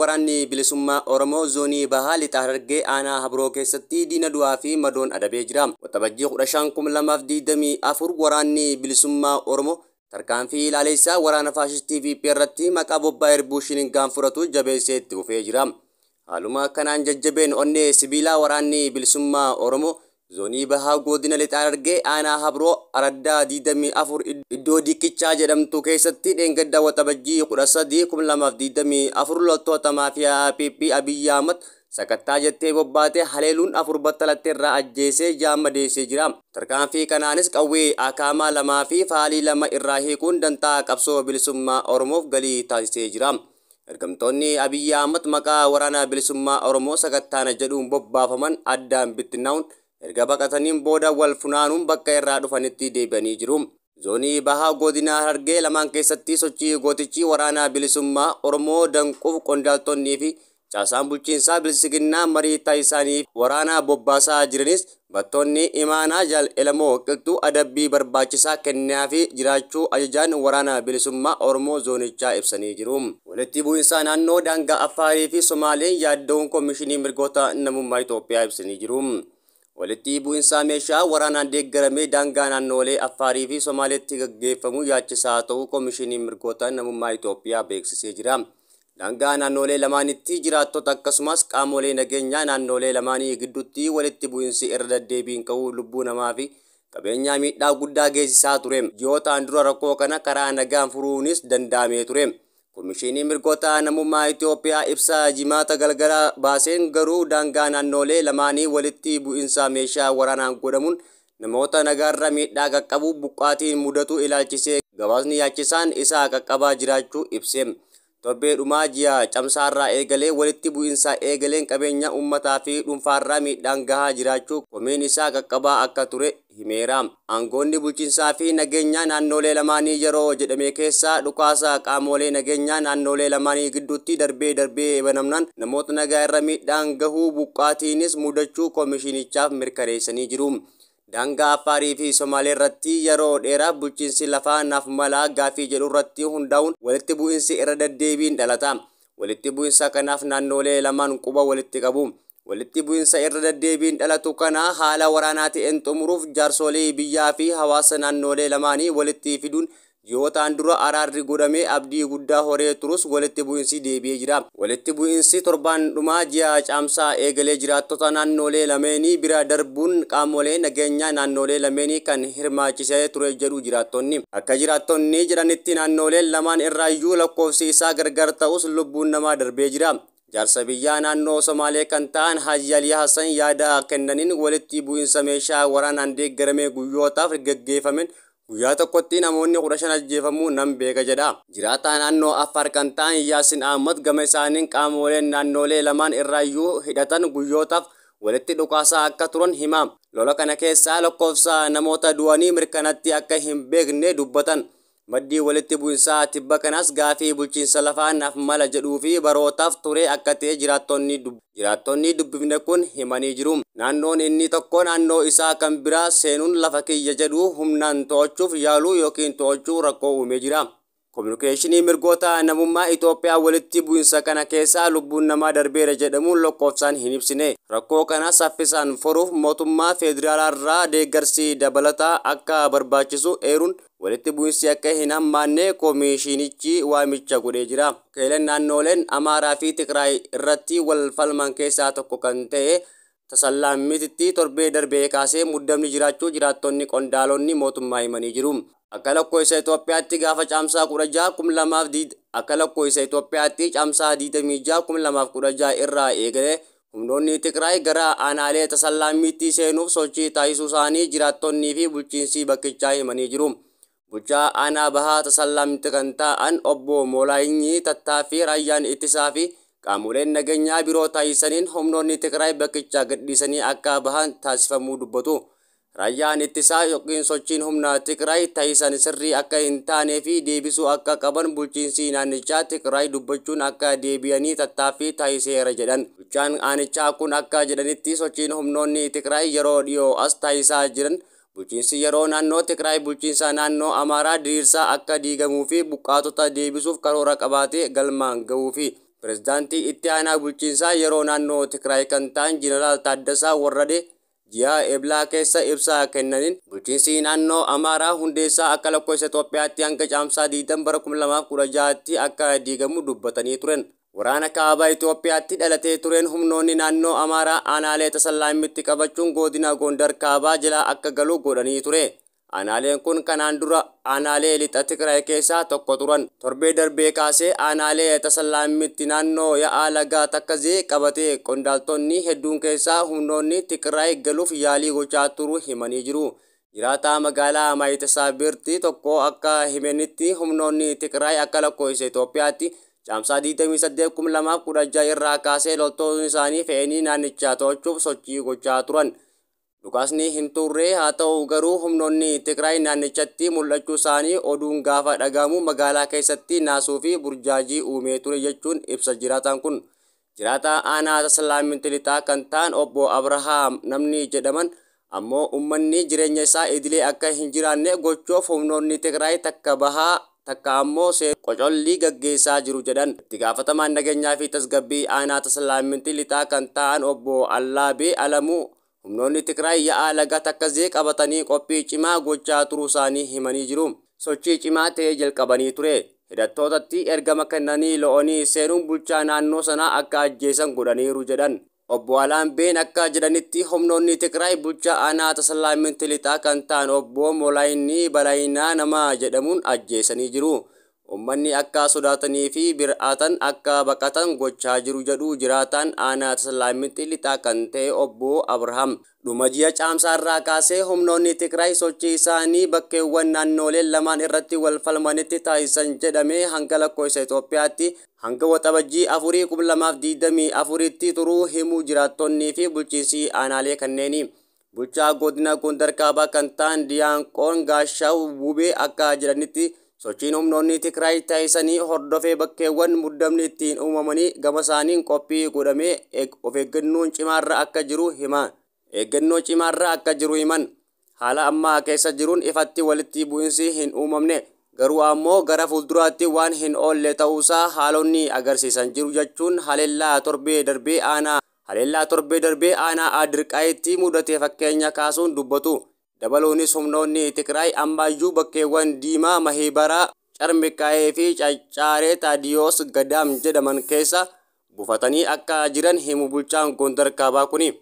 waraanni bilisummaa Oromoo zoonii Bahaa Lixaa Harargee aanaa habroo keessatti diina du'aa fi madoon adabee jira. Waxabajjii kudha shan lamaaf afur waraanni bilisummaa Oromoo tarkaanfii ilaaleessaa waraana faashistii Fiippee irratti maqaa bobbaa erbuu shiningaan furatu jabeessee itti jira. Haaluma kanaan jajjabeen onnee sibiilaa waraanni bilisummaa Oromoo zoonii bahaa godina lixaa argee aanaa habroo araddaa 24 iddoo dikkichaa jedhamtu keessatti dheengaddaawwa tapajjii 13,2024 loltootamaa fi APP Abiyyi Ahmad sakattaa jettee bobbaatee haleeluun afur battalatteerraa ajjeesee jaamma deessee jira. Tarkaanfii kanaanis qawwee akaamaa lamaa fi faalii lama irraa hiikuun dantaa qabsoo bilisummaa Oromoof galii taasisee jira. Ergamtoonni Abiyyi Ahmad maqaa waraana bilisummaa Oromoo sakattaana jedhuun bobbaafaman addaan bittinnaa'uun erga baqataniin booda wal funaanuun bakka irraa dhufanitti deebi'anii jiru. Zoonii bahaa godinaa hargee lamaan keessatti sochii gootichi waraanaa bilisummaa Oromoo danquu qondaaltonnii fi caasaan bulchiinsaa bilisiginnaa marii taayisaanii waraanaa bobbaasaa jiranis battoonni imaanaa jaal'elamoo qilxuu adabbii barbaachisaa kennaa fi jiraachuu ajajaan waraana bilisummaa oromoo zoonichaa ibsanii jiru. walitti bu'iinsa naannoo daangaa afaarii fi somaaleen yaaddoon koomishinii mirgoota namummaa Itoophiyaa ibsanii jiru. walitti bu'iin meeshaa waraanaan deeggaramee daangaa naannoolee Affaarii fi Somaaleetti gaggeeffamu yaachisaa ta'uu Komishinii Mirgoota Namummaa Itoophiyaa beeksisee jira. Daangaa naannoolee lamaanitti jiraattota akkasumas qaamolee nageenyaa naannoolee lamaanii gidduutti walitti bu'iinsi irra deddeebiin ka'uu lubbuu namaa fi qabeenyaa miidhaa guddaa geessisaa ture. Yoo dura rakkoo kana karaa nagaan furuunis danda'amee ture. Komishinii mirgoota namummaa Itoophiyaa ibsaa jimaata galgalaa baaseen garuu daangaa naannoolee lamaanii walitti bu'insa meeshaa waraanaan godhamuun namoota nagaarra miidhaa qaqqabu buqqaatiin mudatu ilaalchisee gabaasni yaachisaan isaa qaqqabaa jiraachuu ibsee. Tobbee dhumaa ji'a camsaarraa eegalee walitti bu'insa eegaleen qabeenya uummataa fi dhuunfaarraa miidhaan gahaa jiraachuu komiin isaa qaqqabaa akka ture himeera. Aangoonni bulchiinsaa fi nageenya naannolee lamaanii yeroo jedhame keessa dhukaasa qaamolee nageenya naannolee lamaanii gidduutti darbee darbee banamnaan namoota nagaa irra miidhaan gahuu buqqaatiinis mudachuu komishiinichaaf mirkaneessanii jiru. Daangaa Affaarii fi Somaalee irratti yeroo dheeraaf bulchiinsi lafaa naaf malaa gaafii jedhu irratti hundaa'uun walitti bu'insi irra deddeebiin dhalata. Walitti bu'insa kanaaf naannolee lamaan quba walitti kabuu Walitti bu'insa irra deddeebiin dhalatu kana haala waraanaa ta'een xumuruuf jaarsolii biyyaa fi hawaasa naannolee lamaanii walitti fiduun yoo ta'an dura araarri godhamee abdii guddaa horee turus walitti bu'insi deebi'ee jira. Walitti bu'insi torban dhumaa ji'a caamsaa eegalee jiraattota naannolee lameenii bira darbuun qaamolee nageenyaa naannolee lameenii kan hirmaachisee ture jedhu jiraattonni. Akka jiraattonni jedhanitti naannoleen lamaan irraayyuu lakkoofsi isaa gargar ta'us lubbuun namaa darbee jira. Jaarsa biyyaa naannoo Somaalee kan ta'an Hajji Alii yaada kennaniin walitti bu'iinsa meeshaa waraanan deeggaramee guyyootaaf gaggeeffamen Guyyaa tokkotti namoonni kudha shan ajjeefamuu nan beeka jedha. Jiraata naannoo Affaar kan ta'an yaasin Ahmad gama isaanii qaamoleen naannolee lamaan irraayyuu hidhatan guyyootaaf walitti dhukaasaa akka turan hima. Lola kana keessaa lakkoofsa namoota du'anii mirkanatti akka hin beekne dubbatan. maddii walitti bu'insaa tibba kanaas gaafii bulchiinsa lafaanaaf mala jedhuu fi barootaaf ture akka ta'e jiraattonni dubbifne kun himanii jiruu Naannoon inni tokko naannoo isaa kan biraa seenuun lafa kiyya jedhu humnaan to'achuuf yaaluu yookiin to'achuu rakkoo uumee jira. Kominikeeshinii mirgoota namummaa Itoophiyaa walitti bu'insa kana keessaa lubbuun namaa darbeera jedhamuun lakkoofsaan hin ibsine. Rakkoo kana saffisaan furuuf mootummaa federaalaa irraa deeggarsi dabalataa akka barbaachisu eeruun walitti bu'insi akka hin hammaanne komishinichi waamicha godhee jira. Keelan naannoleen Amaaraa fi Tigraay irratti wal falman keessaa tokko kan ta'e tasallaan mititti torbee darbee kaasee muddamni jiraachuu jiraattonni qondaalonni mootummaa himanii jiru. Akka lakkoofsa Itoophiyaatti gaafa caamsaa kudha jaha kuma lamaaf akka lakkoofsa Itoophiyaatti caamsaa diitamii jaha kuma lamaaf kudha jaha irraa eegalee humnoonni Tigraay gara aanaalee tasallaammiitti seenuuf sochii taasisuu isaanii jiraattonnii fi bulchiinsi bakkichaa himanii jiru. Bulchaa aanaa bahaa tasallaammitti kan taa'an obbo Moolaayinyi Tattaafii raayyaan ittisaa fi qaamoleen nageenyaa biroo taasisaniin humnoonni Tigraay bakkicha gadhiisanii akka bahan taasifamuu dubbatu. Rayyaan ittisaa yookiin sochiin humna Tigraay taayisan sirrii akka hin taanee fi deebisuu akka qaban bulchiinsi naannichaa Tigraay dubbachuun akka deebi'anii tattaaffii taayiseera jedhan. Bulchaan aanichaa kun akka jedhanitti sochiin humnoonni Tigraay yeroo dhiyoo as taayisaa jiran bulchiinsi yeroo naannoo Tigraay bulchiinsa naannoo Amaaraa diriirsaa akka diigamuu fi buqqaatota deebisuuf karoora qabaatee galmaan gahuufi. Pireezidaantii itti aanaa bulchiinsaa yeroo naannoo Tigraay kan ta'an Jeneraal Taaddasaa Warradee Ji'a Eblaa keessa ibsaa kennanin bulchiinsi naannoo Amaaraa hundeessaa akka lakkoofsa Itoophiyaatti hanga caamsaa 20 bara 2016tti akka diigamu dubbatanii turen. Waraana kaabaa Itoophiyaatti dhalatee tureen humnoonni naannoo Amaaraa aanaalee tasallaa qabachuun godina Gondar kaabaa jilaa akka galuu godhanii ture. Aanaaleen kun kanaan dura aanaalee lixa Tigraay keessaa tokko turan. Torbee darbee kaasee aanaalee Tasallaamitti naannoo yaa'aa lagaa Takkazee qabatee qondaaltonni hedduun keessaa humnoonni Tigraay galuuf yaalii gochaa turu himanii jiru. Jiraataa magaalaa Maayitasaabirti tokko akka himenitti humnoonni Tigraay akka lakkoofsa Itoophiyaatti caamsaa 28,216 irraa kaasee loltoonni isaanii fe'anii naannicha to'achuuf sochii gochaa turan. Dhukaasni hin turre haa ta'u garuu humnoonni Tigraay naannichatti mul'achuu isaanii oduun gaafa dhagahamu magaalaa keessatti naasuu fi burjaajii uumee ture jechuun ibsa jiraataan kun. Jiraataa aanaa tasalaaminti lixaa kan ta'an obbo Abrahaam namni jedhaman ammoo ummanni jireenya isaa idilee akka hin jiraanne gochuuf humnoonni Tigraay takka bahaa takka ammoo qocolli gaggeessaa jiru jedhan itti gaafatamaan nageenyaa fi tasgabbii aanaa tasalaaminti lixaa kan ta'an obbo Allaabee Alamuu Humnoonni Tigraay yaa'a lagatti akkasii qabatanii qophii cimaa gochaa turuu isaanii himanii jiru. Sochii cimaa ta'e jalqabanii ture. Hidhattootatti ergama kennanii lo'anii seenuun bulchaa naannoo sanaa akka ajjeesan godhaniiru jedhan. Obbo Alaambeen akka jedhanitti humnoonni Tigraay bulchaa aanaa tasalaaminti lixaa kan ta'an obbo Molaayinii Balaayinaa namaa jedhamuun ajjeesanii jiru. ummanni akka sodaatanii fi bir'aatan akka baqatan gochaa jiru jedhu jiraataan aanaa tasalaaimitti lixaa kan ta'e obbo abraham Dhuma caamsaa irraa kaasee humnoonni Tigraay sochii isaanii bakkeewwan naannoleen lamaan irratti wal falmanitti taasisan jedhamee hanga lakkoofsa Itoophiyaatti hanga waxabajjii afurii kuma lamaaf afuritti turuu himuu jiraattonnii fi bulchiisii aanaalee kanneeni. Bulchaa godina kun kaabaa kan ta'an Diyaanqoon gaashaa Wubee akka jedhanitti Sochiin humnoonni Tigraay taisanii hordofee bakkeewwan muddamni ittiin uumamanii gama isaaniin qophii godhamee of eeggannoon cimaarra akka jiru himan. akka jiru himan. Haala ammaa keessa jiruun ifatti walitti bu'insi hin uumamne. Garuu ammoo gara fuulduraatti waan hin oolle ta'uusaa haalonni agarsiisan jiru jechuun haleellaa torbee darbee aanaa haleellaa adirqaayitti mudate fakkeenya kaasuun dubbatu. Dabaloonis humnoonni Tigraay ammaayyuu bakkeewwan Diimaa, mahibaraa Carmikkaa'ee fi Caccaaree taadiyoos Gadaam jedhaman keessa buufatanii akka jiran himu bulchaan Gondar kaabaa